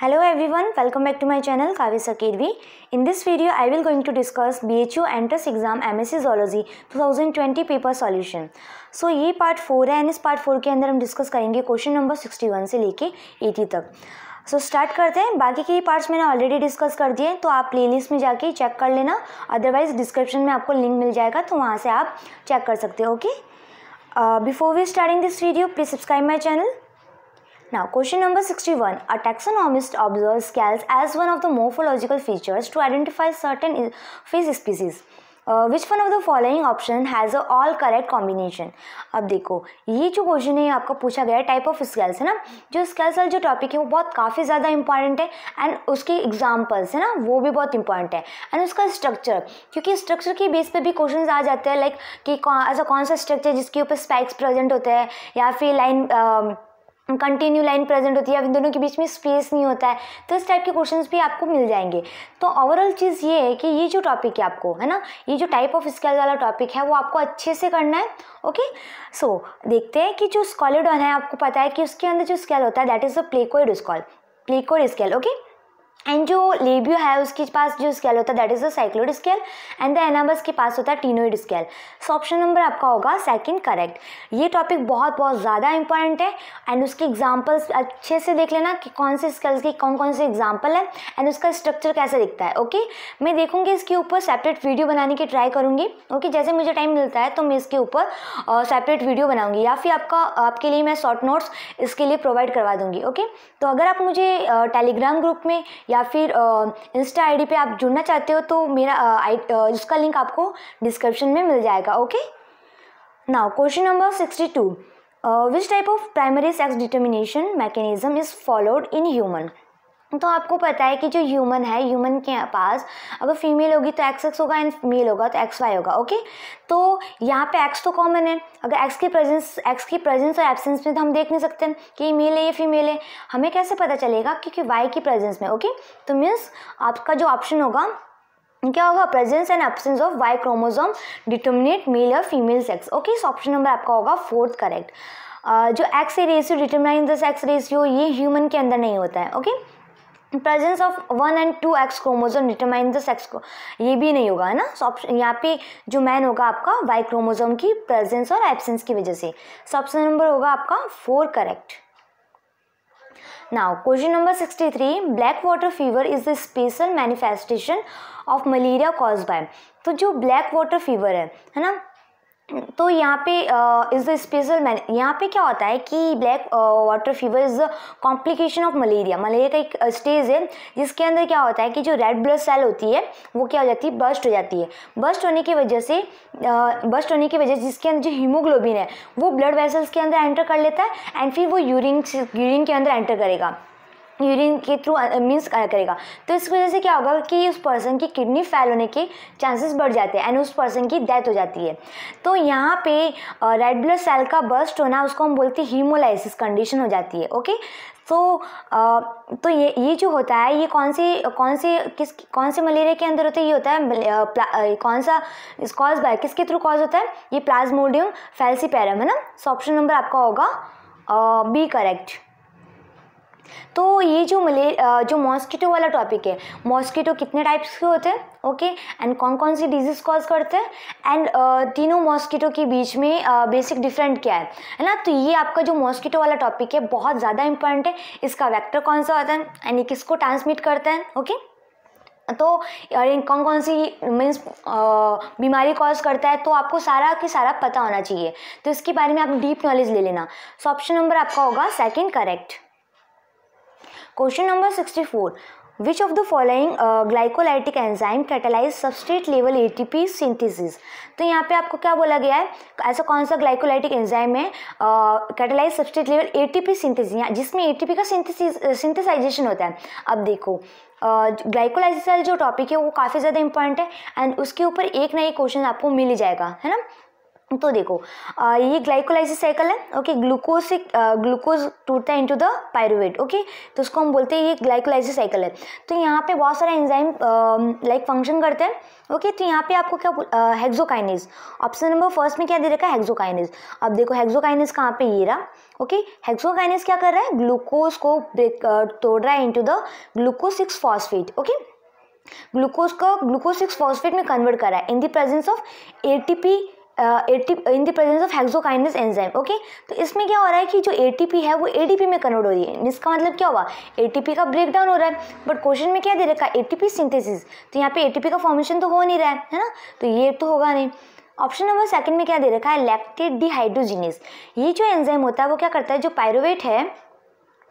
Hello everyone, welcome back to my channel Kavya Sakirvi. In this video, I will going to discuss BHU entrance exam MSc Zoology 2020 paper solution. So ये part four है and इस part four के अंदर हम discuss करेंगे question number 61 से लेके 80 तक सो so, स्टार्ट करते हैं बाकी के पार्ट्स मैंने ऑलरेडी डिस्कस कर दिए हैं तो आप प्लेलिस्ट में जाके चेक कर लेना अदरवाइज डिस्क्रिप्शन में आपको लिंक मिल जाएगा तो वहाँ से आप चेक कर सकते हो okay before we starting this video please subscribe my channel Now question number 61. A taxonomist observes scales as one of the morphological features to identify certain fish species. Which one of the following option has a all correct combination अब देखो ये जो question है आपका पूछा गया है type of scales है ना जो स्केल्स वाला जो टॉपिक है वो बहुत काफ़ी ज़्यादा इंपॉर्टेंट है एंड उसके एग्जाम्पल्स है ना वो भी बहुत इंपॉर्टेंट है एंड उसका स्ट्रक्चर क्योंकि स्ट्रक्चर के बेस पर भी क्वेश्चन आ जाते हैं लाइक like, कि ऐसा कौन सा स्ट्रक्चर जिसके ऊपर स्पाइक्स प्रेजेंट होते हैं या फिर लाइन कंटिन्यू लाइन प्रेजेंट होती है अब इन दोनों के बीच में स्पेस नहीं होता है तो इस टाइप के क्वेश्चन भी आपको मिल जाएंगे तो ओवरऑल चीज़ ये है कि ये जो टॉपिक है आपको है ना ये जो टाइप ऑफ स्केल वाला टॉपिक है वो आपको अच्छे से करना है ओके सो so, देखते हैं कि जो स्कॉलिडॉन है आपको पता है कि उसके अंदर जो स्केल होता है that is a placoid scale placoid scale okay and जो लेबियो है उसके पास जो स्केल होता है that is the cycloid scale and the anabas के पास होता है ctenoid scale so option number आपका होगा सेकंड करेक्ट ये टॉपिक बहुत बहुत ज़्यादा इंपॉर्टेंट है एंड उसके एग्जांपल्स अच्छे से देख लेना कि कौन से स्केल्स के कौन कौन से एग्जाम्पल है एंड उसका स्ट्रक्चर कैसे दिखता है ओके okay? मैं देखूँगी इसके ऊपर सेपरेट वीडियो बनाने की ट्राई करूँगी ओके okay? जैसे मुझे टाइम मिलता है तो मैं इसके ऊपर सेपरेट वीडियो बनाऊँगी या फिर आपका आपके लिए मैं शॉर्ट नोट्स इसके लिए प्रोवाइड करवा दूँगी ओके okay? तो अगर आप मुझे टेलीग्राम ग्रुप में या या फिर इंस्टा आईडी पे आप जुड़ना चाहते हो तो मेरा उसका लिंक आपको डिस्क्रिप्शन में मिल जाएगा okay now question number sixty two which type of primary sex determination mechanism is followed in human तो आपको पता है कि जो ह्यूमन है ह्यूमन के पास अगर फीमेल होगी तो एक्स एक्स होगा एंड मेल होगा तो एक्स वाई होगा ओके तो यहाँ पे एक्स तो कॉमन है अगर एक्स की प्रेजेंस एक्स की प्रेजेंस और एब्सेंस में तो हम देख नहीं सकते कि ये मेल है या फीमेल है हमें कैसे पता चलेगा क्योंकि वाई की प्रेजेंस में ओके तो मीन्स आपका जो ऑप्शन होगा क्या होगा presence and absence of Y chromosome determinate male और फीमेल सेक्स ओके इस ऑप्शन नंबर आपका होगा फोर्थ करेक्ट जो X ratio determine the sex ratio ये ह्यूमन के अंदर नहीं होता है okay okay? Presence of one and two X chromosome determine the sex को ये भी नहीं होगा है ना सो ऑप्शन यहाँ पे जो मैन होगा आपका वाई क्रोमोजोम की प्रेजेंस और एब्सेंस की वजह से सो ऑप्शन नंबर होगा आपका four correct now question number sixty three black water fever is the special manifestation of malaria cause by तो जो ब्लैक वाटर फीवर है है ना तो यहाँ पे इज़ द स्पेशल मैन यहाँ पे क्या होता है कि black water fever is the complication of malaria malaria का एक स्टेज है जिसके अंदर क्या होता है कि जो रेड ब्लड सेल होती है वो क्या हो जाती है बस्ट हो जाती है बस्ट होने की वजह से बस्ट होने की वजह से जिसके अंदर जो हीमोग्लोबिन है वो ब्लड वेसल्स के अंदर एंटर कर लेता है एंड फिर वो यूरिन यूरिन के अंदर एंटर करेगा यूरिन के थ्रू मीन्स करेगा तो इस वजह से क्या होगा कि उस पर्सन की किडनी फेल होने के चांसेस बढ़ जाते हैं एंड उस पर्सन की डेथ हो जाती है तो यहाँ पे रेड ब्लड सेल का बस्ट होना उसको हम बोलते हैं हीमोलाइसिस कंडीशन हो जाती है ओके तो आ, तो ये ये जो होता है ये कौन से कौन से किस कौन से मलेरिया के अंदर होते हैं ये होता है कौन सा कॉज बाय किसके थ्रू कॉज होता है ये प्लाज्मोडियम पैरम है ना सो ऑप्शन नंबर आपका होगा बी करेक्ट तो ये जो मले जो मॉस्किटो वाला टॉपिक है मॉस्किटो कितने टाइप्स के होते हैं ओके एंड कौन कौन सी डिजीज़ कॉज करते हैं एंड तीनों मॉस्किटो के बीच में बेसिक डिफरेंट क्या है है ना तो ये आपका जो मॉस्किटो वाला टॉपिक है बहुत ज़्यादा इंपॉर्टेंट है इसका वैक्टर कौन सा होता है एंड ये किसको ट्रांसमिट करते हैं ओके okay? तो कौन कौन सी मीन्स बीमारी कॉज करता है तो आपको सारा की सारा पता होना चाहिए तो इसके बारे में आप डीप नॉलेज ले लेना सो ऑप्शन नंबर आपका होगा second correct question number sixty four which of the following glycolytic glycolytic enzyme catalyze level level ATP synthesis तो यहाँ पे आपको क्या बोला गया है ऐसा कौन सा ग्लाइकोलाइटिक एंजाइम है catalyse substrate level ATP synthesis जिसमें एटीपी का सिंथिसाइजेशन सिंथेसाइजेशन uh, होता है अब देखो ग्लाइकोलाइजिस uh, जो टॉपिक है वो काफ़ी ज़्यादा इंपॉर्टेंट है एंड उसके ऊपर एक ना एक क्वेश्चन आपको मिल ही जाएगा है ना तो देखो आ, ये ग्लाइकोलाइसिस साइकिल है ओके ग्लूकोज से ग्लूकोज टूटता है इनटू द पायरुवेट ओके तो उसको हम बोलते हैं ये ग्लाइकोलाइसिस साइकिल है तो यहाँ पे बहुत सारे एंजाइम लाइक फंक्शन करते हैं ओके तो यहाँ पे आपको क्या हेक्सोकाइनेज ऑप्शन नंबर फर्स्ट में क्या दे रखा है हेक्सोकाइनेज अब देखो हेक्सोकाइनेज कहाँ पे ये रहा ओके हेक्सोकाइनेज क्या कर रहा है ग्लूकोज को ब्रेक तोड़ रहा है into the glucose six phosphate okay glucose को ग्लूकोज सिक्स फॉस्फेट में कन्वर्ट कर रहा है in the presence of a AT in the presence of hexokinase enzyme okay तो इसमें क्या हो रहा है कि जो एटीपी है वो एडीपी में कन्वर्ट हो रही है इसका मतलब क्या हुआ एटीपी का ब्रेक डाउन हो रहा है बट क्वेश्चन में क्या दे रखा है एटीपी सिंथेसिस तो यहाँ पे एटीपी का फॉर्मेशन तो हो नहीं रहा है है ना तो ये तो होगा नहीं ऑप्शन नंबर सेकंड में क्या दे रखा है लैक्टेड डिहाइड्रोजीनिस ये जो एंजाइम होता है वो क्या करता है जो पायरोवेट है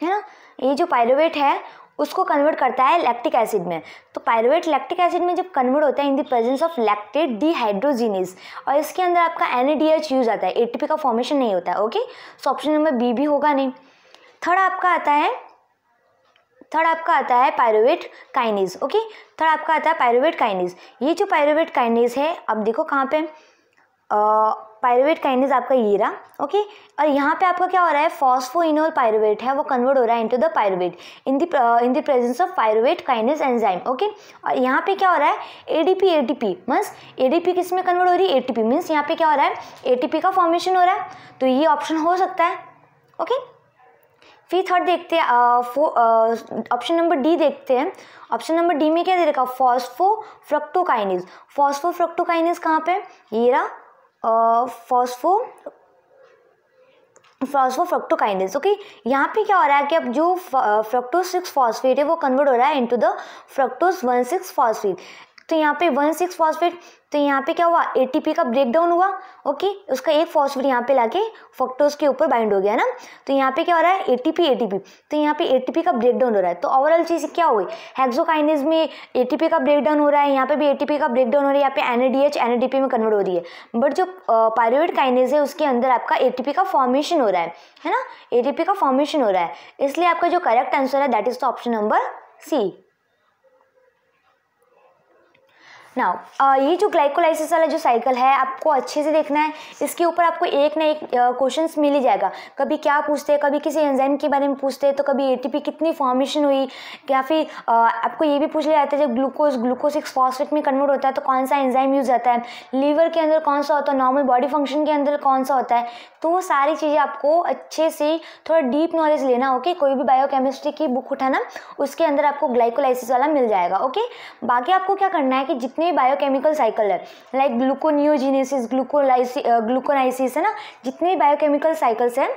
है ना ये जो पायरोवेट है उसको कन्वर्ट करता है लैक्टिक एसिड में तो पायरोवेट लैक्टिक एसिड में जब कन्वर्ट होता है in the presence of lactate dehydrogenase और इसके अंदर आपका एन यूज आता है एटीपी का फॉर्मेशन नहीं होता है okay so option number B भी होगा नहीं थर्ड आपका आता है थर्ड आपका आता है पायरोवेट काइनीज ओके थर्ड आपका आता है पायरोवेट काइनीज़ ये जो पायरोवेट काइनीज़ है अब देखो कहाँ पर पायरोवेट काइनेज आपका ये रहा ओके और यहाँ पे आपका क्या हो रहा है फॉस्फोइनोल पायरोट है वो कन्वर्ट हो रहा है into the pyruvate in the in the presence of pyruvate kinase enzyme okay और यहाँ पे क्या हो रहा है एडीपी एटीपी मीन्स एडीपी किस में कन्वर्ट हो रही है एटीपी मीन्स यहाँ पे क्या हो रहा है एटीपी का फॉर्मेशन हो रहा है तो ये ऑप्शन हो सकता है ओके फिर थर्ड देखते हैं ऑप्शन नंबर डी देखते हैं ऑप्शन नंबर डी में क्या दे रखा फॉस्फो फ्रक्टोकाइनिज फॉस्फो फ्रक्टोकाइनिज कहाँ पे ये रहा फॉस्फो फॉस्फो फ्रक्टोकाइंडेज ओके यहाँ पे क्या हो रहा है कि अब जो फ्रक्टोज सिक्स फॉस्फेट है वो कन्वर्ट हो रहा है into the fructose one six phosphate तो यहाँ पे वन सिक्स फॉस्फेट तो यहाँ पे क्या हुआ एटीपी का ब्रेकडाउन हुआ ओके उसका एक फॉस्फेट यहाँ पे लाके फोक्टोज के ऊपर बाइंड हो गया ना तो यहाँ पे क्या हो रहा है एटीपी एटीपी तो यहाँ पे एटीपी का ब्रेकडाउन हो रहा है तो ओवरऑल चीज़ क्या हुई हेक्सोकाइनेज में एटीपी का ब्रेकडाउन हो रहा है यहाँ पे भी एटीपी का ब्रेकडाउन हो रहा है यहाँ पे एनएडीएच एनएडीपी में कन्वर्ट हो रही है बट जो पायरुवेट काइनेज है उसके अंदर आपका ए का फॉर्मेशन हो रहा है है ना ए का फॉर्मेशन हो रहा है इसलिए आपका जो करेक्ट आंसर है that is the option number C now uh, ये जो ग्लाइकोलाइसिस वाला जो साइकिल है आपको अच्छे से देखना है इसके ऊपर आपको एक ना एक क्वेश्चन uh, मिल ही जाएगा कभी क्या पूछते हैं कभी किसी एंजाइम के बारे में पूछते हैं तो कभी एटीपी कितनी फॉर्मेशन हुई या फिर uh, आपको ये भी पूछ लिया जाता है जब ग्लूकोज ग्लूकोज एक फॉस्फेट में कन्वर्ट होता है तो कौन सा एंजाइम यूज आता है लीवर के अंदर कौन सा होता है नॉर्मल बॉडी फंक्शन के अंदर कौन सा होता है तो वो सारी चीज़ें आपको अच्छे से थोड़ा डीप नॉलेज लेना ओके कोई भी बायोकेमिस्ट्री की बुक उठाना उसके अंदर आपको ग्लाइकोलाइसिस वाला मिल जाएगा ओके बाकी आपको क्या करना है कि जितने जितने बायोकेमिकल साइकिल है लाइक ग्लूकोनियोजिनेसिस ग्लूकोलाइसी ग्लूकोनाइसिस है ना जितने भी बायोकेमिकल साइकिल्स हैं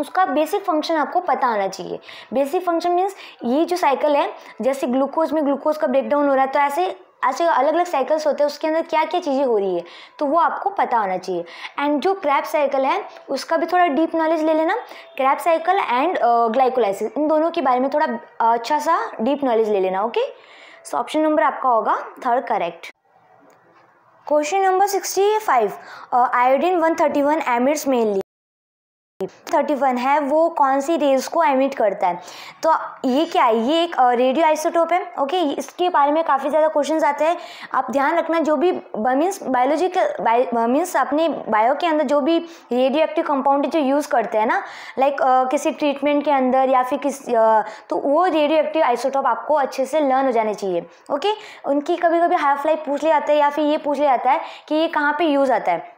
उसका बेसिक फंक्शन आपको पता आना चाहिए बेसिक फंक्शन मीन्स ये जो साइकिल है जैसे ग्लूकोज में ग्लूकोज का ब्रेकडाउन हो रहा है तो ऐसे ऐसे अलग अलग साइकिल्स होते हैं उसके अंदर क्या क्या चीज़ें हो रही है तो वो आपको पता होना चाहिए एंड जो क्रैप साइकिल है उसका भी थोड़ा डीप नॉलेज ले लेना क्रैप साइकिल एंड ग्लाइकोलाइसिस इन दोनों के बारे में थोड़ा अच्छा सा डीप नॉलेज ले लेना ओके सो ऑप्शन नंबर आपका होगा third correct question number sixty five iodine one thirty one emits mainly thirty one है वो कौन सी रेज को एमिट करता है तो ये क्या है ये एक रेडियो आइसोटोप है ओके इसके बारे में काफ़ी ज़्यादा क्वेश्चन आते हैं आप ध्यान रखना जो भी मीन्स बायोलॉजिकल बाय मीन्स अपने बायो के अंदर जो भी रेडियो एक्टिव कंपाउंड जो यूज़ करते हैं ना लाइक किसी ट्रीटमेंट के अंदर या फिर किस तो वो रेडियो एक्टिव आइसोटॉप आपको अच्छे से लर्न हो जाने चाहिए ओके उनकी कभी कभी हाफ लाइफ पूछ लिया जाता है या फिर ये पूछ लिया जाता है कि ये कहाँ पर यूज़ आता है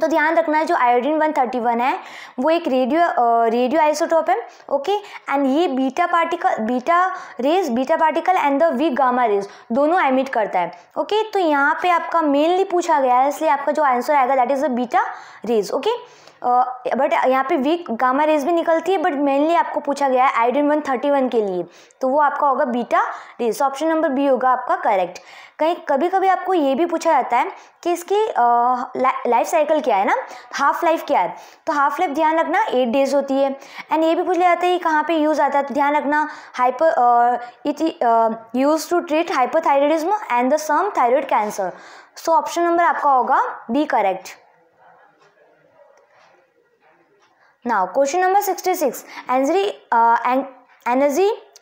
तो ध्यान रखना है जो आयोडीन 131 है वो एक रेडियो रेडियो आइसोटोप है ओके एंड ये beta particle beta rays beta particle and the we gamma rays दोनों एमिट करता है ओके okay? तो यहाँ पे आपका मेनली पूछा गया है इसलिए आपका जो आंसर आएगा that is the beta rays okay but यहाँ पे वीक गामा रेज भी निकलती है बट मेनली आपको पूछा गया है आयोडीन वन थर्टी वन के लिए तो वो आपका होगा beta rays option number B होगा आपका करेक्ट कहीं कभी कभी आपको ये भी पूछा जाता है कि इसकी लाइफ साइकिल क्या है ना हाफ लाइफ क्या है तो हाफ लाइफ ध्यान रखना एट डेज होती है एंड ये भी पूछ लिया जाता है कि कहाँ पर यूज़ आता है तो ध्यान रखना hyper it use to treat hyper and the some thyroid cancer so option number आपका होगा B correct Now question number 66 Energy, uh,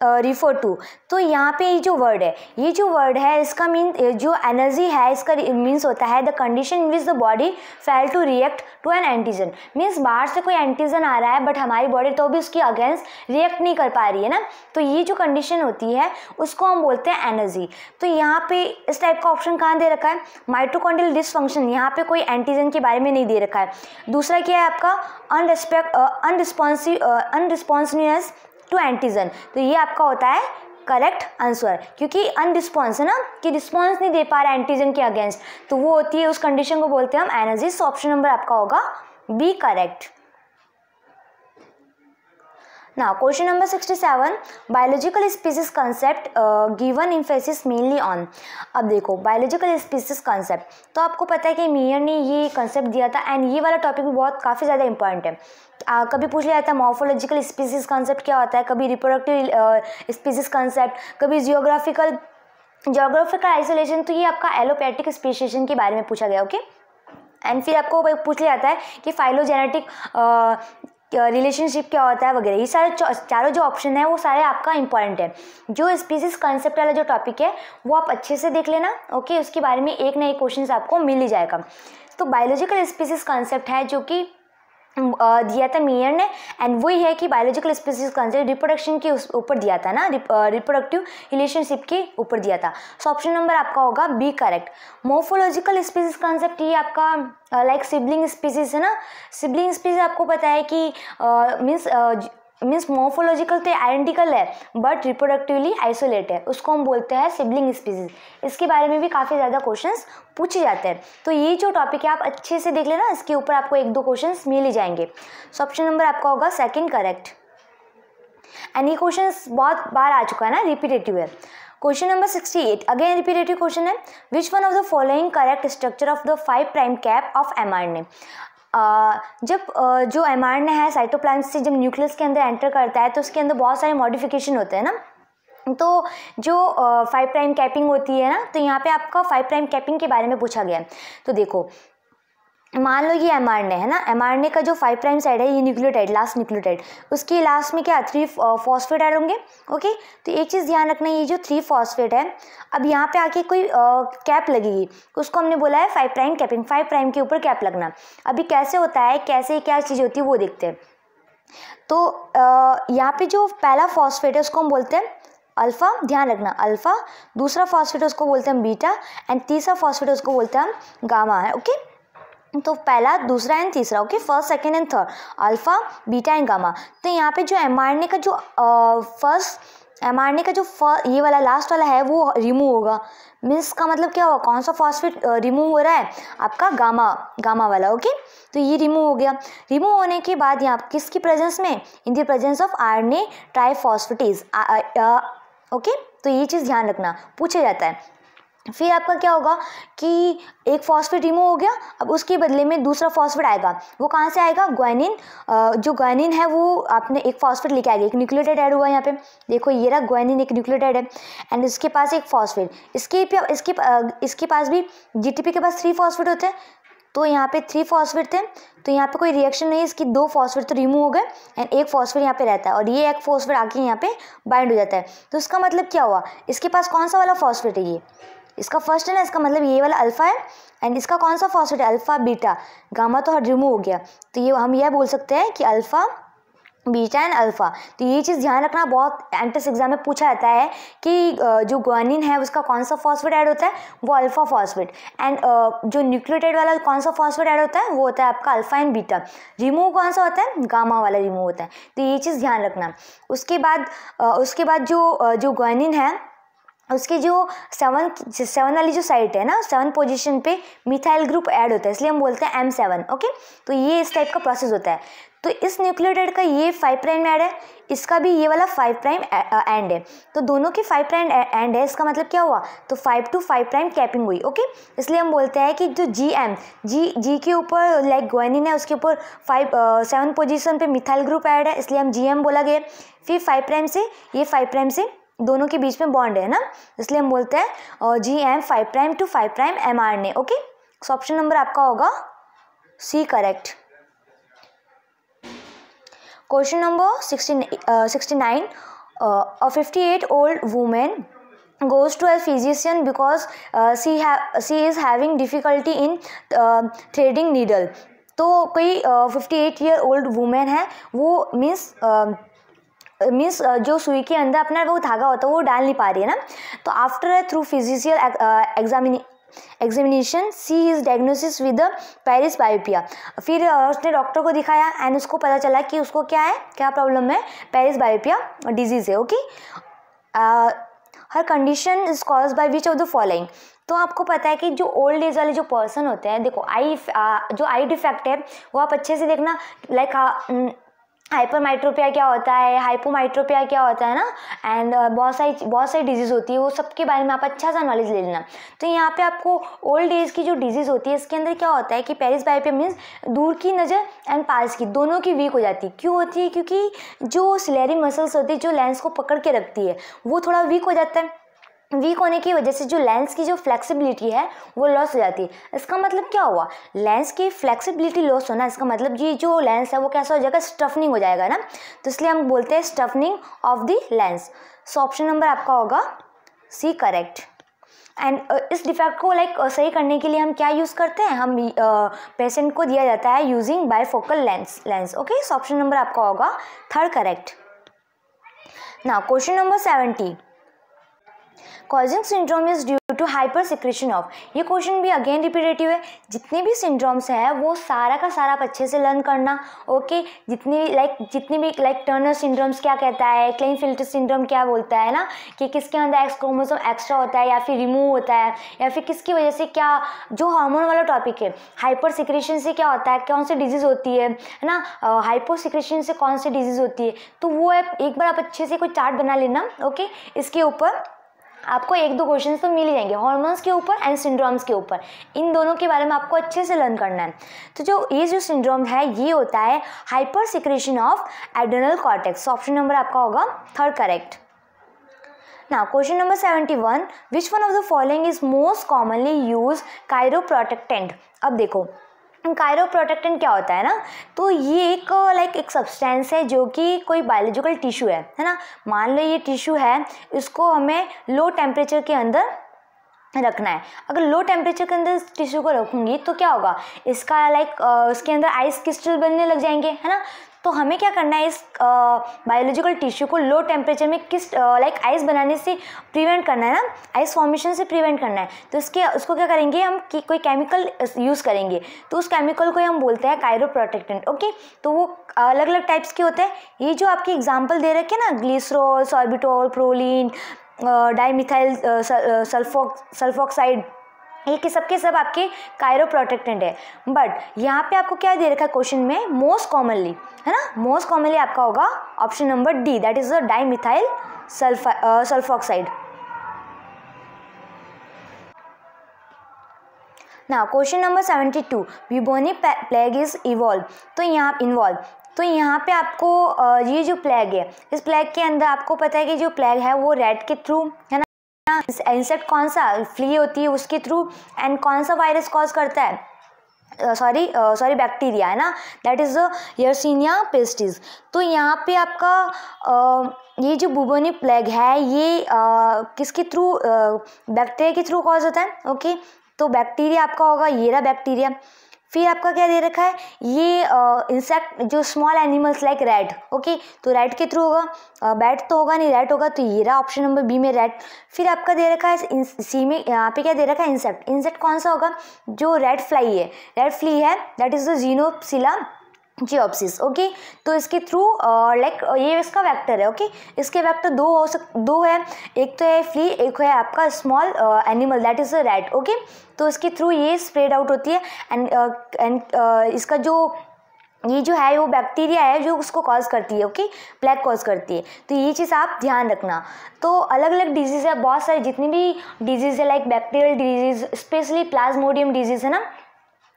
refer to तो यहाँ पे ये जो वर्ड है ये जो वर्ड है इसका मीन जो एनर्जी है इसका मीन्स होता है the condition in which the body fail to react to an antigen means बाहर से कोई एंटीजन आ रहा है बट हमारी बॉडी तो भी उसकी अगेंस्ट रिएक्ट नहीं कर पा रही है ना तो ये जो कंडीशन होती है उसको हम बोलते हैं एनर्जी तो यहाँ पे इस टाइप का ऑप्शन कहाँ दे रखा है माइट्रोकॉन्डल डिसफंक्शन यहाँ पे कोई एंटीजन के बारे में नहीं दे रखा है दूसरा क्या है आपका unrespect unresponsive unresponsiveness to antigen तो ये आपका होता है करेक्ट आंसर क्योंकि अनरिस्पॉन्स है ना कि रिस्पॉन्स नहीं दे पा रहा एंटीजन के अगेंस्ट तो वो होती है उस कंडीशन को बोलते हैं हम एनर्जी सो ऑप्शन नंबर आपका होगा बी करेक्ट ना question number sixty seven biological species concept given emphasis mainly on अब देखो बायोलॉजिकल स्पीसीज कंसेप्ट तो आपको पता है कि मेयर ने ये कंसेप्ट दिया था एंड ये वाला टॉपिक भी बहुत काफ़ी ज़्यादा इंपॉर्टेंट है आ, कभी पूछ लिया जाता है मॉर्फोलॉजिकल स्पीसीज कॉन्सेप्ट क्या होता है कभी रिप्रोडक्टिव स्पीसीज कॉन्सेप्ट कभी जियोग्राफिकल जियोग्राफिकल आइसोलेशन तो ये आपका एलोपैटिक स्पीसीशन के बारे में पूछा गया ओके एंड फिर आपको पूछ लिया जाता है कि फाइलोजेनेटिक रिलेशनशिप क्या होता है वगैरह ये सारे चारों जो ऑप्शन है वो सारे आपका इंपॉर्टेंट है जो स्पीसीज कॉन्सेप्ट वाला जो टॉपिक है वो आप अच्छे से देख लेना ओके उसके बारे में एक ना एक क्वेश्चन आपको मिल ही जाएगा तो बायोलॉजिकल स्पीसीज कॉन्सेप्ट है जो कि दिया था मेयर ने एंड वही है कि बायोलॉजिकल स्पीसीज कंसेप्ट रिप्रोडक्शन के ऊपर दिया था ना रिप्रोडक्टिव रिलेशनशिप के ऊपर दिया था सो ऑप्शन नंबर आपका होगा B correct morphological species concept ये आपका लाइक सिबलिंग स्पीसीज है ना सिबलिंग स्पीसीज आपको पता है कि मीन्स uh, मीन्स मोफोलॉजिकल तो आइडेंटिकल है बट रिप्रोडक्टिवली आइसोलेट है उसको हम बोलते हैं सिबलिंग स्पीसीज इसके बारे में भी काफ़ी ज़्यादा क्वेश्चन पूछे जाते हैं तो ये जो टॉपिक है आप अच्छे से देख लेना इसके ऊपर आपको एक दो क्वेश्चन मिल ही जाएंगे सो ऑप्शन नंबर आपका होगा सेकेंड करेक्ट एंड ये क्वेश्चन बहुत बार आ चुका है ना रिपीटेटिव है question number sixty eight again repetitive question है which one of the following correct structure of the five prime cap of M जब जो एम है साइटोप्लाज्म से जब न्यूक्लियस के अंदर एंटर करता है तो उसके अंदर बहुत सारे मॉडिफिकेशन होते हैं ना तो जो फाइव प्राइम कैपिंग होती है ना तो यहाँ पे आपका फाइव प्राइम कैपिंग के बारे में पूछा गया है तो देखो मान लो ये एम है ना एम का जो फाइव प्राइम साइड है ये न्यूक्लियोटाइड लास्ट न्यूक्लियोटाइड उसके लास्ट में क्या थ्री फॉस्फेट आर होंगे ओके तो एक चीज़ ध्यान रखना ये जो थ्री फॉस्फेट है अब यहाँ पे आके कोई आ, uh, कैप लगेगी उसको हमने बोला है five prime capping five prime के ऊपर कैप लगना अभी कैसे होता है कैसे क्या चीज़ होती है वो देखते हैं तो uh, यहाँ पर जो पहला फॉस्फेट है उसको हम बोलते हैं अल्फ़ा ध्यान रखना अल्फ़ा दूसरा फॉस्फेट उसको बोलते हैं बीटा एंड तीसरा फॉस्फेट उसको बोलते हैं हम गामा है ओके तो पहला दूसरा एंड तीसरा okay first second and third alpha beta and gamma तो यहाँ पे जो एम का जो फर्स्ट एम का जो फर्स्ट ये वाला लास्ट वाला है वो रिमूव होगा मीन्स का मतलब क्या होगा कौन सा फॉस्फेट रिमूव हो रहा है आपका गामा गामा वाला ओके तो ये रिमूव हो गया रिमूव होने के बाद यहाँ किसकी प्रेजेंस में in the presence of RNA try okay तो ये चीज़ ध्यान रखना पूछा जाता है फिर आपका क्या होगा कि एक फॉस्फेट रिमूव हो गया अब उसके बदले में दूसरा फॉस्फेट आएगा वो कहाँ से आएगा ग्वाइनिन जो ग्वाइनिन है वो आपने एक फॉस्फेट लेके आएगा एक न्यूक्लियोटाइड ऐड हुआ यहाँ पे देखो ये रहा ग्वाइनिन एक न्यूक्लियोटाइड है एंड इसके पास एक फॉस्फेट इसके इसके इसके पास भी जी के पास थ्री फॉस्फेट होते हैं तो यहाँ पे थ्री फॉस्फेट थे तो यहाँ पे कोई रिएक्शन नहीं है इसकी दो फॉस्फेट तो रिमूव हो गए एंड एक फॉस्फेट यहाँ पे रहता है और ये एक फॉस्फेट आके यहाँ पे बाइंड हो जाता है तो उसका मतलब क्या हुआ इसके पास कौन सा वाला फॉस्फेट है ये इसका फर्स्ट है ना इसका मतलब ये वाला अल्फ़ा है एंड इसका कौन सा फॉस्फेट है अल्फ़ा बीटा गामा तो हर रिमूव हो गया तो ये हम यह बोल सकते हैं कि अल्फ़ा बीटा एंड अल्फ़ा तो ये चीज़ ध्यान रखना बहुत एंट्रेंस एग्जाम में पूछा जाता है कि जो ग्वानिन है उसका कौन सा फॉस्फेट ऐड होता है वो अल्फ़ा फॉस्फेट एंड जो न्यूक्लियोटाइड वाला कौन सा फॉस्फेट ऐड होता है वो होता है आपका अल्फ़ा एंड बीटा रिमूव कौन सा होता है गामा वाला रिमूव होता है तो ये चीज़ ध्यान रखना उसके बाद उसके बाद जो जो ग्वानिन है उसकी जो सेवन सेवन वाली जो साइट है ना सेवन पोजीशन पे मिथाइल ग्रुप ऐड होता है इसलिए हम बोलते हैं एम सेवन ओके तो ये इस टाइप का प्रोसेस होता है तो इस न्यूक्लियोटाइड का ये फाइव प्राइम ऐड है इसका भी ये वाला फाइव प्राइम एंड है तो दोनों की फाइव प्राइम एंड है इसका मतलब क्या हुआ तो five to five prime capping हुई ओके इसलिए हम बोलते हैं कि जो जी एम जी जी के ऊपर लाइक ग्वेनिन है उसके ऊपर फाइव सेवन पोजिशन पर मिथाइल ग्रुप ऐड है इसलिए हम जी एम बोला गया फिर फाइव प्राइम से ये फाइव प्राइम से दोनों के बीच में बॉन्ड है ना इसलिए हम बोलते हैं G M five prime to five prime mRNA okay so option number आपका होगा C correct question number sixty nine fifty eight old women goes to a physician because she she ha- she is having difficulty in तो कोई fifty eight year old women है वो means means uh, जो सुई के अंदर अपना वो धागा होता है वो डाल नहीं पा रही है ना तो after through physical examine examination she is diagnosis with presbyopia फिर uh, उसने डॉक्टर को दिखाया एंड उसको पता चला कि उसको क्या है क्या प्रॉब्लम है पेरिस बायोपिया डिजीज़ है okay her condition is cause by which of the following तो आपको पता है कि जो ओल्ड एज वाले जो पर्सन होते हैं देखो आई uh, जो आई डिफेक्ट है वो आप अच्छे से देखना लाइक हाइपरमाइट्रोपिया क्या होता है हाइपोमाइट्रोपिया क्या होता है ना एंड uh, बहुत सारी बहुत सारी डिजीज़ होती है वो सब के बारे में आप अच्छा सा नॉलेज ले लेना तो यहाँ पे आपको ओल्ड एज की जो डिजीज़ होती है इसके अंदर क्या होता है कि पेरिस बायोपिया मीन्स दूर की नज़र एंड पास की दोनों की वीक हो जाती है क्यों होती है क्योंकि जो सिलेरी मसल्स होती है जो लेंस को पकड़ के रखती है वो थोड़ा वीक हो जाता है वीक होने की वजह से जो लेंस की जो फ्लेक्सिबिलिटी है वो लॉस हो जाती है इसका मतलब क्या हुआ लेंस की फ्लेक्सिबिलिटी लॉस होना इसका मतलब ये जो लेंस है वो कैसा हो जाएगा स्टफनिंग हो जाएगा ना तो इसलिए हम बोलते हैं stiffening of the lens so option number आपका होगा सी करेक्ट एंड uh, इस डिफेक्ट को लाइक like, uh, सही करने के लिए हम क्या यूज़ करते हैं हम पेशेंट uh, को दिया जाता है using bifocal lens lens okay so option number आपका होगा थर्ड करेक्ट ना question number seventy Cushing syndrome is due to hyper secretion of ये क्वेश्चन भी अगेन रिपीटेटिव है जितने भी सिंड्रोम्स हैं वो सारा का सारा आप अच्छे से लर्न करना ओके जितने लाइक जितने भी लाइक टर्नर सिंड्रोम्स क्या कहता है क्लेम फिल्टर सिंड्रोम क्या बोलता है ना कि किसके अंदर एक्स क्रोमोसोम एक्स्ट्रा होता है या फिर रिमूव होता है या फिर किसकी वजह से क्या जो हार्मोन वाला टॉपिक है हाइपर सिक्रेशन से क्या होता है कौन सी डिजीज़ होती है है ना हाइपर सिक्रेशन से कौन सी डिजीज़ होती है तो वो एक बार आप अच्छे से कोई चार्ट बना लेना ओके इसके ऊपर आपको एक दो क्वेश्चन तो मिल जाएंगे हॉर्मोन्स के ऊपर एंड सिंड्रोम्स के ऊपर इन दोनों के बारे में आपको अच्छे से लर्न करना है तो जो ये जो सिंड्रोम है ये होता है hyper secretion of adrenal cortex option number आपका होगा थर्ड करेक्ट ना question number seventy one which one of the following is most commonly use cryoprotectant अब देखो कायरो प्रोटेक्टेंट क्या होता है ना तो ये एक लाइक एक सब्सटेंस है जो कि कोई बायोलॉजिकल टिश्यू है है ना मान लो ये टिश्यू है इसको हमें लो टेम्परेचर के अंदर रखना है अगर लो टेम्परेचर के अंदर इस टिश्यू को रखूंगी तो क्या होगा इसका लाइक उसके अंदर आइस क्रिस्टल बनने लग जाएंगे है ना तो हमें क्या करना है इस बायोलॉजिकल टिश्यू को लो टेम्परेचर में किस लाइक आइस बनाने से प्रिवेंट करना है ना आइस फॉर्मेशन से प्रिवेंट करना है तो इसके उसको क्या करेंगे हम कि कोई केमिकल यूज़ करेंगे तो उस केमिकल को हम बोलते हैं कायरो प्रोटेक्टेंट ओके तो वो अलग अलग टाइप्स के होते हैं ये जो आपकी एग्जाम्पल दे रखे ना glycerol sorbitol proline dimethyl sulfoxide ये कि सबके सब आपके कायरो प्रोटेक्टेंट है बट यहाँ पे आपको क्या दे रखा है क्वेश्चन में मोस्ट कॉमनली है ना मोस्ट कॉमनली आपका होगा option number D that is the dimethyl sulpha sulfoxide ना question number seventy two bubonic plague is evolve तो यहाँ इन्वॉल्व तो यहाँ पे आपको ये जो प्लेग है इस प्लेग के अंदर आपको पता है कि जो प्लेग है वो रेड के थ्रू है ना इंसेक्ट कौन सा फ्ली होती है उसके थ्रू एंड कौन सा वायरस कॉज करता है सॉरी सॉरी बैक्टीरिया है ना दैट इज़ यर्सिनिया पेस्टिस तो यहाँ पे आपका uh, ये जो बुबोनिक प्लेग है ये uh, किसके थ्रू बैक्टीरिया के थ्रू कॉज होता है ओके okay? तो बैक्टीरिया आपका होगा येरा बैक्टीरिया फिर आपका क्या दे रखा है ये इंसेक्ट जो small animals like rat okay तो रेड के थ्रू होगा बैट तो होगा नहीं रेड होगा तो ये रहा ऑप्शन नंबर बी में रेड फिर आपका दे रखा है सी में यहाँ पे क्या दे रखा है इंसेक्ट इंसेक्ट कौन सा होगा जो रेड फ्लाई है रेड फ्ली है that is the Xenopsylla cheopis okay तो इसके थ्रू लाइक uh, uh, ये इसका वेक्टर है ओके okay? इसके वेक्टर दो हो सक दो है एक तो है फ्ली एक है आपका small animal that is a rat okay तो इसके थ्रू ये स्प्रेड आउट होती है एंड एंड uh, इसका जो ये जो है वो बैक्टीरिया है जो उसको कॉज करती है ओके ब्लैक कॉज करती है तो ये चीज़ आप ध्यान रखना तो अलग अलग डिजीज़ है बहुत सारी जितनी भी डिजीज़ है like bacterial disease specially plasmodium disease है ना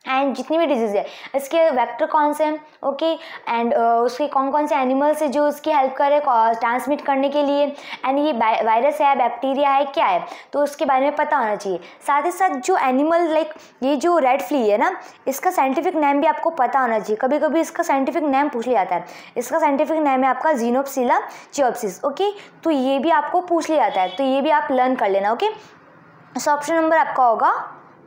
एंड जितनी भी डिजीज़ है इसके वेक्टर कौन से हैं ओके एंड uh, उसके कौन कौन से एनिमल्स है जो उसकी हेल्प करे ट्रांसमिट करने के लिए एंड ये वायरस है बैक्टीरिया है क्या है तो उसके बारे में पता होना चाहिए साथ ही साथ जो एनिमल लाइक ये जो रेड फ्ली है ना इसका साइंटिफिक नेम भी आपको पता होना चाहिए कभी कभी इसका साइंटिफिक नेम पूछ लिया जाता है इसका साइंटिफिक नेम है आपका जीनोपसीला चियोपसिस ओके तो ये भी आपको पूछ लिया जाता है तो ये भी आप लर्न कर लेना ओके सो ऑप्शन नंबर आपका होगा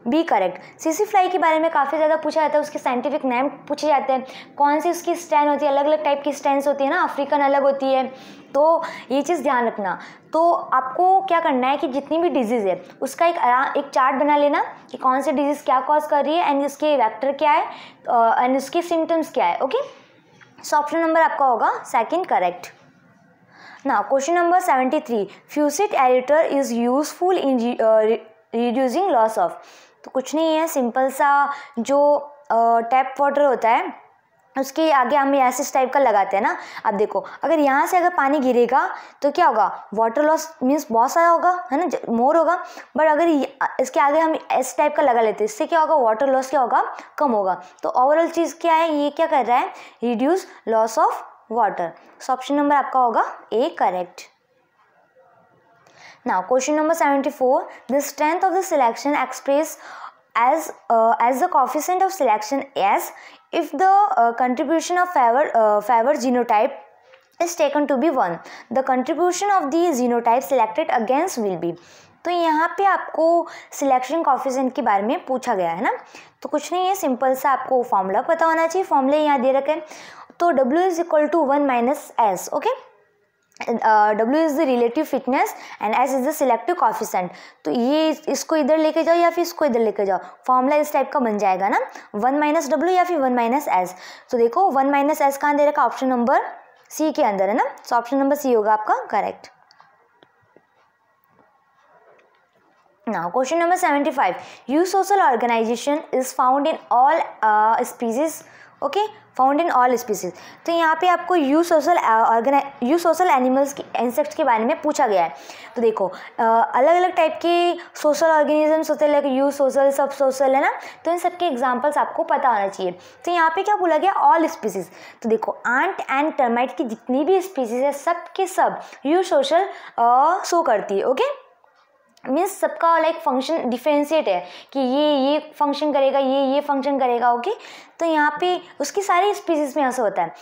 बी करेक्ट सीसी फ्लाई के बारे में काफ़ी ज़्यादा पूछा जाता है उसके साइंटिफिक नेम पूछे जाते हैं कौन सी उसकी स्टैंड होती है अलग अलग टाइप की स्टैंड होती है ना अफ्रीकन अलग होती है तो ये चीज़ ध्यान रखना तो आपको क्या करना है कि जितनी भी डिजीज़ है उसका एक एक चार्ट बना लेना कि कौन सी डिजीज़ क्या कॉज कर रही है एंड उसके वैक्टर क्या है एंड उसके सिम्टम्स क्या है ओके सो ऑप्शन नंबर आपका होगा सेकेंड करेक्ट ना क्वेश्चन नंबर सेवेंटी थ्री फ्यूसिट editor is useful in reducing loss of तो कुछ नहीं है सिंपल सा जो टैप वाटर होता है उसके आगे हम ऐसे इस टाइप का लगाते हैं ना अब देखो अगर यहाँ से अगर पानी गिरेगा तो क्या होगा वाटर लॉस मीन्स बहुत सारा होगा है ना मोर होगा बट अगर इसके आगे हम ऐसे टाइप का लगा लेते हैं इससे क्या होगा वाटर लॉस क्या होगा कम होगा तो ओवरऑल चीज़ क्या है ये क्या कर रहा है reduce loss of water so option number आपका होगा A correct now question number 74 the strength of the selection expressed as uh, as the coefficient of selection s if the uh, contribution of favor uh, favor genotype is taken to be one the contribution of the genotype selected against will be तो यहाँ पे आपको selection कॉफिजेंट के बारे में पूछा गया है ना तो कुछ नहीं है सिंपल सा आपको फॉर्मूला पता होना चाहिए फॉर्मूला यहाँ दे रखे हैं तो W is equal to one minus S okay W is the relative fitness and S is the selective coefficient तो ये इसको इधर लेके जाओ या फिर इसको इधर लेके जाओ फॉर्मूला इस टाइप का बन जाएगा ना वन माइनस डब्ल्यू या फिर वन माइनस एस तो देखो वन माइनस एस कहाँ दे रखा ऑप्शन नंबर सी के अंदर है ना सो ऑप्शन नंबर सी होगा आपका करेक्ट ना question number seventy five eusocial organization is found in all species okay found in all species तो यहाँ पे आपको यू सोशल ऑर्गेना यू सोशल एनिमल्स के इंसेक्ट्स के बारे में पूछा गया है तो देखो अलग अलग टाइप के सोशल ऑर्गेनिजम्स होते हैं लाइक यू सोशल सब सोशल है ना तो इन सब के एग्जाम्पल्स आपको पता होना चाहिए तो यहाँ पे क्या बोला गया ऑल स्पीसीज तो देखो आंट एंड टर्माइट की जितनी भी स्पीसीज है सब के सब यू सोशल शो करती है ओके मीन्स सबका लाइक फंक्शन डिफ्रेंशिएट है कि ये ये फंक्शन करेगा ये ये फंक्शन करेगा ओके तो यहाँ पे उसकी सारी स्पीसीज में ऐसा होता है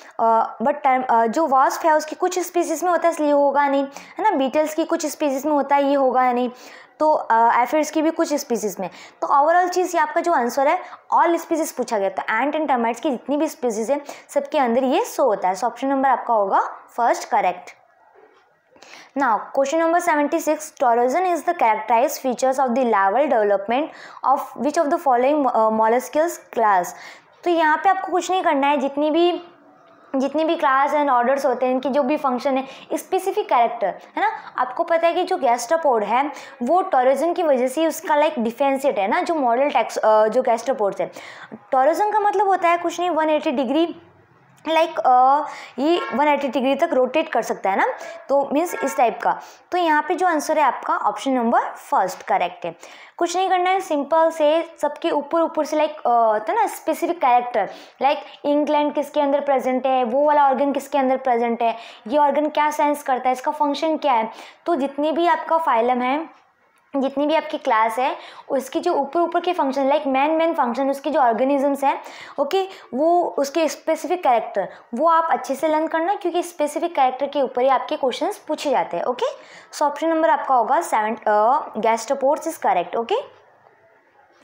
बट टर्म जो वास्प है उसकी कुछ स्पीसीज में होता है इसलिए होगा नहीं है ना बीटल्स की कुछ स्पीसीज में होता है ये होगा नहीं तो एफिड्स की भी कुछ स्पीसीज में तो ओवरऑल चीज़ ये आपका जो आंसर है ऑल स्पीसीज पूछा गया तो एंट एंड टर्माइट्स की जितनी भी स्पीसीज है सबके अंदर ये सो होता है सो ऑप्शन नंबर आपका होगा first correct now question number seventy six is is the characterize features of the level development of which of the following molluscus class तो यहाँ पे आपको कुछ नहीं करना है जितनी भी जितनी भी क्लास एंड ऑर्डर्स होते हैं इनके जो भी फंक्शन है स्पेसिफिक कैरेक्टर है ना आपको पता है कि जो गैस्ट्रापोड है वो टोरिज्म की वजह से उसका लाइक डिफेंसिट है ना जो मॉडल टैक्स uh, जो गैस्ट्रापोड्स है टोरिज्म का मतलब होता है कुछ नहीं 180 डिग्री लाइक ये वन एटी डिग्री तक रोटेट कर सकता है ना तो मीन्स इस टाइप का तो यहाँ पे जो आंसर है आपका ऑप्शन नंबर फर्स्ट करेक्ट है कुछ नहीं करना है सिंपल से सबके ऊपर ऊपर से लाइक होता है ना स्पेसिफिक कैरेक्टर लाइक इंग्लैंड किसके अंदर प्रेजेंट है वो वाला ऑर्गन किसके अंदर प्रेजेंट है ये ऑर्गन क्या सेंस करता है इसका फंक्शन क्या है तो जितनी भी आपका फाइलम है जितनी भी आपकी क्लास है उसकी जो ऊपर ऊपर के function like main main function उसके जो ऑर्गेनिजम्स हैं ओके वो उसके स्पेसिफिक कैरेक्टर वो आप अच्छे से लर्न करना क्योंकि स्पेसिफिक कैरेक्टर के ऊपर ही आपके क्वेश्चन पूछे जाते हैं ओके सो ऑप्शन नंबर आपका होगा seven gastropods is correct okay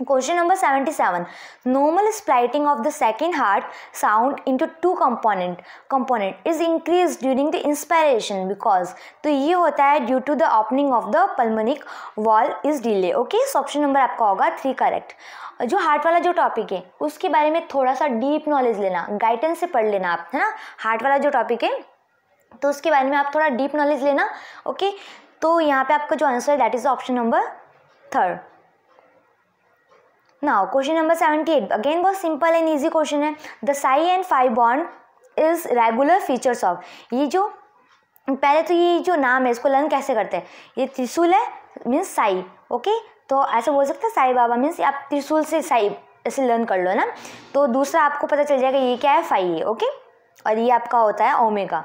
question number seventy seven normal splitting of the second heart sound into two component component is increase during the inspiration because तो ये होता है due to the opening of the pulmonic valve is delay okay so option number आपका होगा three correct जो heart वाला जो topic है उसके बारे में थोड़ा सा डीप नॉलेज लेना गाइडेंस से पढ़ लेना आप है ना हार्ट वाला जो टॉपिक है तो उसके बारे में आप थोड़ा डीप नॉलेज लेना ओके तो यहाँ पर आपका जो आंसर है that is option number third question number seventy eight again बहुत सिंपल एंड ईजी क्वेश्चन है the psi and phi bond is regular features of ये जो पहले तो ये जो नाम है इसको लर्न कैसे करते हैं ये त्रिशूल है मीन्स साई ओके तो ऐसा बोल सकते हैं साई बाबा मीन्स आप त्रिशूल से साई ऐसे लर्न कर लो ना तो दूसरा आपको पता चल जाएगा ये क्या है फाई है ओके और ये आपका होता है ओमेगा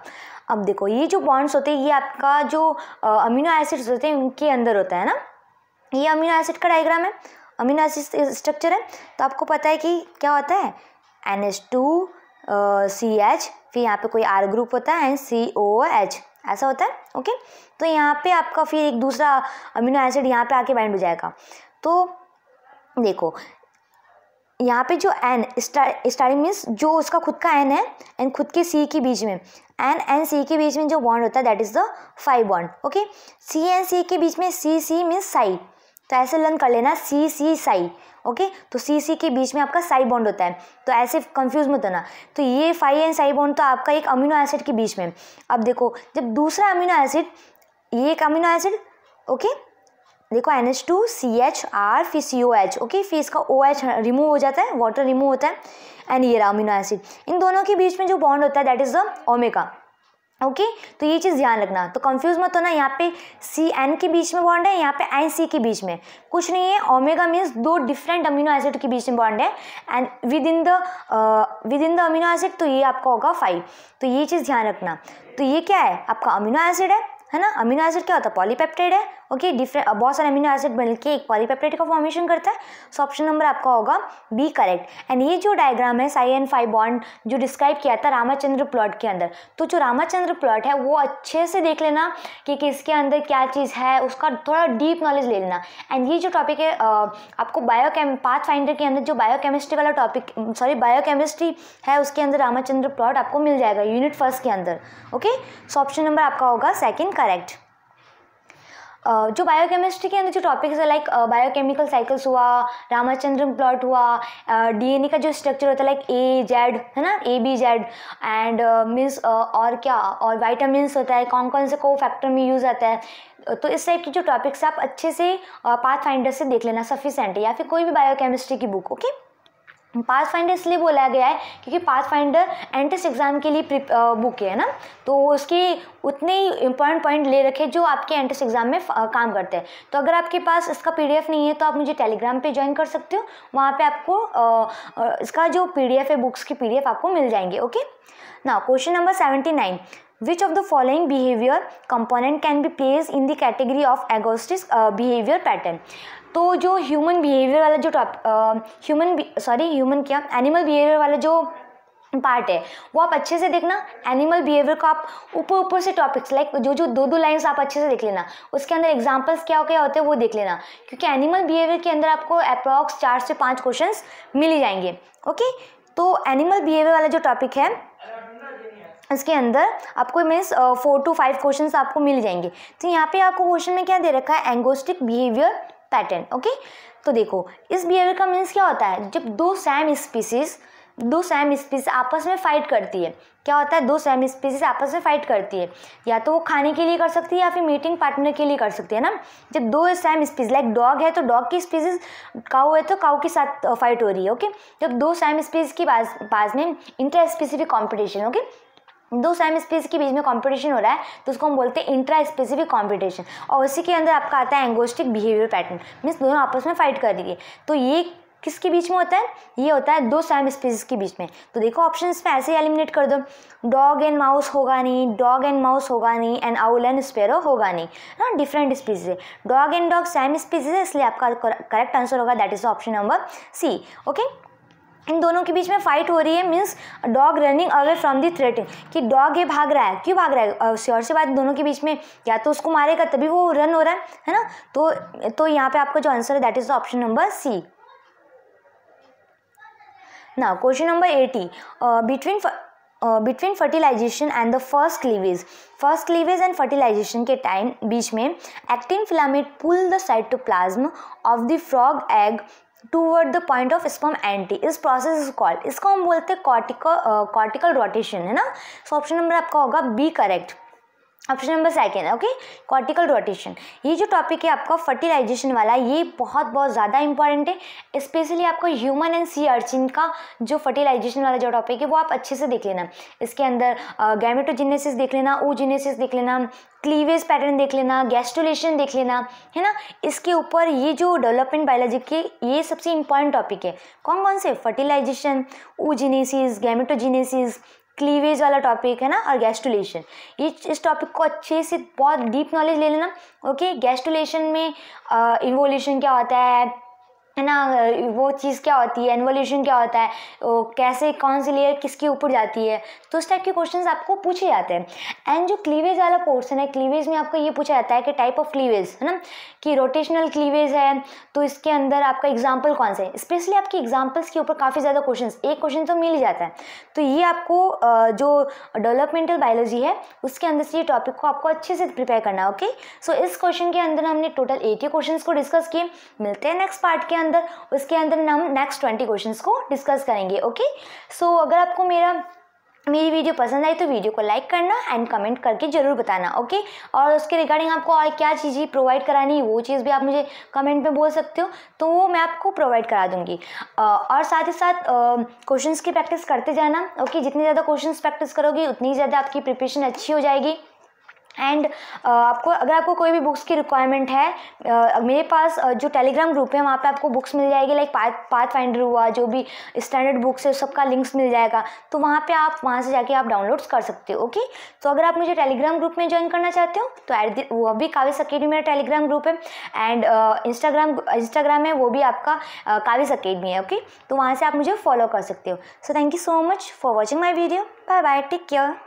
अब देखो ये जो बॉन्ड्स होते हैं ये आपका जो अमीनो एसिड्स होते हैं उनके अंदर होता है ना ये अमीनो एसिड का डायग्राम है अमीनो एसिड स्ट्रक्चर है तो आपको पता है कि क्या होता है N H two C H फिर यहाँ पे कोई आर ग्रुप होता है सी ओ एच ऐसा होता है ओके तो यहाँ पे आपका फिर एक दूसरा अमीनो एसिड यहाँ पे आके बाइंड हो जाएगा तो देखो यहाँ पे जो एन स्टार्टिंग मीन्स जो उसका खुद का एन है एंड खुद के सी के बीच में एन एन सी के बीच में जो बॉन्ड होता है that is the phi bond okay C N C के बीच में सी सी मीन्स साई तो ऐसे लर्न कर लेना सी सी साई ओके तो सी सी के बीच में आपका साई बॉन्ड होता है तो ऐसे कंफ्यूज मत होना तो ये फाई एंड साई बॉन्ड तो आपका एक अमीनो एसिड के बीच में अब देखो जब दूसरा अमीनो एसिड ये एक अमीनो एसिड ओके देखो N H two C H R फिर सी ओ एच ओके फिर इसका ओ एच रिमूव हो जाता है वाटर रिमूव होता है एंड ये अमीनो एसिड इन दोनों के बीच में जो बॉन्ड होता है that is the omega okay okay? तो ये चीज़ ध्यान रखना तो कंफ्यूज मत होना यहाँ पे सी एन के बीच में बॉन्ड है यहाँ पे एन सी के बीच में कुछ नहीं है ओमेगा मीन्स दो डिफरेंट अमीनो एसिड के बीच में बॉन्ड है and within the within the amino acid तो ये आपका होगा फाइव तो ये चीज़ ध्यान रखना तो ये क्या है आपका अमीनो एसिड है है ना अमीनो एसिड क्या होता है पॉलीपेप्टाइड है ओके डिफरेंट बहुत सारे अमीनो एसिड बन के एक पॉलीपेप्टाइड का फॉर्मेशन करता है सो ऑप्शन नंबर आपका होगा बी करेक्ट एंड ये जो डायग्राम है साई एंड फाइव बॉन्ड जो डिस्क्राइब किया था रामाचंद्र प्लॉट के अंदर तो जो रामाचंद्र प्लॉट है वो अच्छे से देख लेना कि किसके अंदर क्या चीज़ है उसका थोड़ा डीप नॉलेज ले लेना एंड ये जो टॉपिक है uh, आपको केम पाथ फाइंडर के अंदर जो केमिस्ट्री वाला टॉपिक सॉरी केमिस्ट्री है उसके अंदर रामाचंद्र प्लॉट आपको मिल जाएगा यूनिट फर्स्ट के अंदर ओके सो ऑप्शन नंबर आपका होगा सेकेंड करेक्ट जो बायोकेमिस्ट्री के अंदर जो टॉपिक्स है लाइक बायोकेमिकल साइकिल्स हुआ रामाचंद्रम प्लॉट हुआ डीएनए का जो स्ट्रक्चर होता है लाइक ए जेड है ना A B Z and means और क्या और वाइटामस होता है कौन कौन से को फैक्टर में यूज़ आता है तो इस टाइप की जो टॉपिक्स आप अच्छे से पाथ फाइंडर से देख लेना सफिशेंट है या फिर कोई भी बायोकेमिस्ट्री की book okay okay? Pathfinder इसलिए बोला गया है क्योंकि पाथ फाइंडर एंट्रेंस एग्ज़ाम के लिए बुक है ना तो उसके उतने ही इंपॉर्टेंट पॉइंट ले रखे जो आपके एंट्रेंस एग्ज़ाम में काम करते हैं तो अगर आपके पास इसका पीडीएफ नहीं है तो आप मुझे टेलीग्राम पे ज्वाइन कर सकते हो वहाँ पे आपको इसका जो पीडीएफ है बुक्स की पी आपको मिल जाएंगे ओके ना question number seventy nine which of the following behavior component can be placed in the category of agostis uh, behavior pattern तो जो ह्यूमन बिहेवियर वाला जो टॉप ह्यूमन सॉरी ह्यूमन क्या एनिमल बिहेवियर वाला जो पार्ट है वो आप अच्छे से देखना एनिमल बिहेवियर को आप ऊपर ऊपर से टॉपिक्स लाइक जो जो दो दो लाइंस आप अच्छे से देख लेना उसके अंदर एग्जांपल्स क्या क्या होते हैं वो देख लेना क्योंकि एनिमल बिहेवियर के अंदर आपको अप्रॉक्स चार से पाँच क्वेश्चन मिल ही जाएंगे ओके तो एनिमल बिहेवियर वाला जो टॉपिक है इसके अंदर आपको means four to five question आपको मिल जाएंगे तो यहाँ पे आपको क्वेश्चन में क्या दे रखा है एंगोस्टिक बिहेवियर पैटर्न ओके तो देखो इस बिहेवियर का मीन्स क्या होता है जब दो सैम स्पीसीज दो सैम स्पीसी आपस में फाइट करती है क्या होता है दो सैम स्पीसीज आपस में फाइट करती है या तो वो खाने के लिए कर सकती है या फिर मीटिंग पार्टनर के लिए कर सकती है ना जब दो सैम स्पीसी लाइक डॉग है तो डॉग की स्पीसीज काउ है तो काऊ के साथ फाइट हो रही है ओके जब दो सैम स्पीसीज की बाज बाज में इंटर स्पीसीफिक कॉम्पिटिशन ओके दो सेम स्पीसी के बीच में कंपटीशन हो रहा है तो उसको हम बोलते हैं इंट्रा स्पेसिफिक कंपटीशन और उसी के अंदर आपका आता है एंगोस्टिक बिहेवियर पैटर्न मीन्स दोनों आपस में फाइट कर रही है तो ये किसके बीच में होता है ये होता है दो सेम स्पीसीज के बीच में तो देखो ऑप्शन में ऐसे ही एलिमिनेट कर दो डॉग एंड माउस होगा नहीं डॉग एंड माउस होगा नहीं एंड आउल एंड स्पेरो होगा नहीं ना डिफरेंट स्पीसीज है dog and dog same species है इसलिए आपका करेक्ट आंसर होगा that is option number C okay इन दोनों के बीच में फाइट हो रही है means dog running away from the threatening कि डॉग ये भाग रहा है क्यों भाग रहा है श्योर से बात दोनों के बीच में या तो उसको मारेगा तभी वो रन हो रहा है है ना तो तो यहाँ पे आपका जो आंसर है that is the option number C ना question number eighty between between fertilization and the first cleavage first cleavage and fertilization के टाइम बीच में actin filament pull the cytoplasm of the frog egg toward the point of sperm entry इस process is called इसको हम बोलते हैं cortical cortical rotation है ना सो ऑप्शन नंबर आपका होगा B correct option number second okay cortical rotation ये जो टॉपिक है आपका फर्टिलाइजेशन वाला ये बहुत बहुत ज़्यादा इंपॉर्टेंट है स्पेशली आपको ह्यूमन एंड सी अर्चिन का जो फर्टिलाइजेशन वाला जो टॉपिक है वो आप अच्छे से देख लेना इसके अंदर गैमेटोजिनेसिस देख लेना जिनेसिस देख लेना क्लीवेज पैटर्न देख लेना गैस्ट्रोलेशन देख लेना है ना इसके ऊपर ये जो डेवलपमेंट बायोलॉजी के ये सबसे इंपॉर्टेंट टॉपिक है कौन कौन से फर्टिलाइजेशन ओजिनेसिस गैमेटोजिनेसिस क्लीवेज वाला टॉपिक है ना और गैस्टुलेशन ये इस टॉपिक को अच्छे से बहुत डीप नॉलेज ले लेना ओके गैस्टुलेशन में इन्वोल्यूशन क्या होता है है ना वो चीज़ क्या होती है एनवोल्यूशन क्या होता है वो कैसे कौन सी लेयर किसके ऊपर जाती है तो उस टाइप के क्वेश्चन आपको पूछे जाते हैं एंड जो क्लीवेज वाला पोर्सन है क्लीवेज में आपको ये पूछा जाता है कि टाइप ऑफ क्लीवेज है ना कि रोटेशनल क्लीवेज है तो इसके अंदर आपका एग्जाम्पल कौन सा है स्पेशली आपकी एग्जाम्पल्स के ऊपर काफ़ी ज़्यादा क्वेश्चन एक क्वेश्चन तो मिल ही जाता है तो ये आपको जो डेवलपमेंटल बायोलॉजी है उसके अंदर से ये टॉपिक को आपको अच्छे से प्रिपेयर करना है ओके सो इस क्वेश्चन के अंदर हमने टोटल एटी क्वेश्चन को डिस्कस किए मिलते हैं नेक्स्ट पार्ट के अंदर अंदर उसके अंदर हम नेक्स्ट ट्वेंटी क्वेश्चन को डिस्कस करेंगे ओके सो so, अगर आपको मेरा मेरी वीडियो पसंद आई तो वीडियो को लाइक करना एंड कमेंट करके ज़रूर बताना ओके और उसके रिगार्डिंग आपको और क्या चीज़ें प्रोवाइड करानी है वो चीज़ भी आप मुझे कमेंट में बोल सकते हो तो वो मैं आपको प्रोवाइड करा दूँगी और साथ ही साथ क्वेश्चंस की प्रैक्टिस करते जाना ओके जितनी ज़्यादा क्वेश्चंस प्रैक्टिस करोगी उतनी ज़्यादा आपकी प्रिपरेशन अच्छी हो जाएगी एंड uh, आपको अगर आपको कोई भी बुक्स की रिक्वायरमेंट है uh, मेरे पास uh, जो टेलीग्राम ग्रुप है वहाँ पे आपको बुक्स मिल जाएगी लाइक पाथ पाथ फाइंडर हुआ जो भी स्टैंडर्ड बुक्स है सबका लिंक्स मिल जाएगा तो वहाँ पे आप वहाँ से जाके आप डाउनलोड्स कर सकते हो ओके तो अगर आप मुझे टेलीग्राम ग्रुप में ज्वाइन करना चाहते हो तो एट द वो भी काविस अकेडमी मेरा टेलीग्राम ग्रुप है एंड इंस्टाग्राम इंस्टाग्राम है वो भी आपका uh, काविस अकेडमी है ओके तो वहाँ से आप मुझे फॉलो कर सकते हो so thank you so much for watching my video bye bye take care